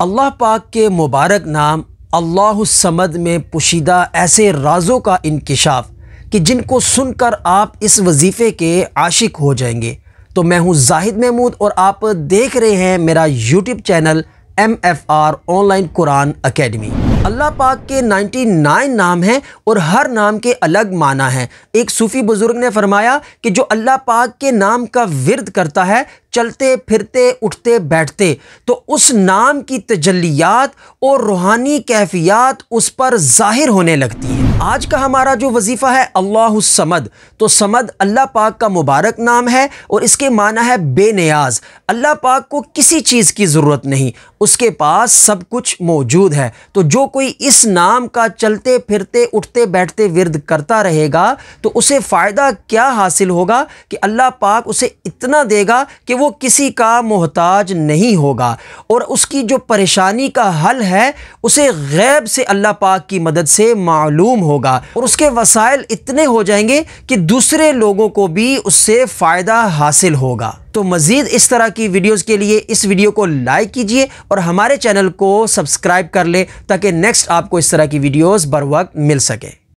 अल्लाह पाक के मुबारक नाम अल्लाहसमद में पुशीदा ऐसे राजों का इनकशाफ कि जिनको सुनकर आप इस वजीफ़े के आशिक हो जाएंगे तो मैं हूँ जाहिद महमूद और आप देख रहे हैं मेरा YouTube channel M F R online Quran academy Allah पाक के 99 नाम हैं और हर नाम के अलग माना है एक सूफ़ी बुज़ुर्ग ने फरमाया कि जो अल्लाह पाक के नाम का विरद करता है चलते फिरते उठते बैठते तो उस नाम की तजलियात और रूहानी कैफियात उस पर ज़ाहिर होने लगती हैं आज का हमारा जो वजीफ़ा है अल्लाह समद तो समद अल्लाह पाक का मुबारक नाम है और इसके माना है बेनियाज अल्लाह पाक को किसी चीज़ की ज़रूरत नहीं उसके पास सब कुछ मौजूद है तो जो कोई इस नाम का चलते फिरते उठते बैठते विरद करता रहेगा तो उसे फ़ायदा क्या हासिल होगा कि अल्लाह पाक उसे इतना देगा कि वो किसी का मोहताज नहीं होगा और उसकी जो परेशानी का हल है उसे गैब से अल्लाह पाक की मदद से मालूम हो होगा और उसके वसाइल इतने हो जाएंगे कि दूसरे लोगों को भी उससे फ़ायदा हासिल होगा तो मज़ीद इस तरह की वीडियोस के लिए इस वीडियो को लाइक कीजिए और हमारे चैनल को सब्सक्राइब कर ले ताकि नेक्स्ट आपको इस तरह की वीडियोस बर वक्त मिल सके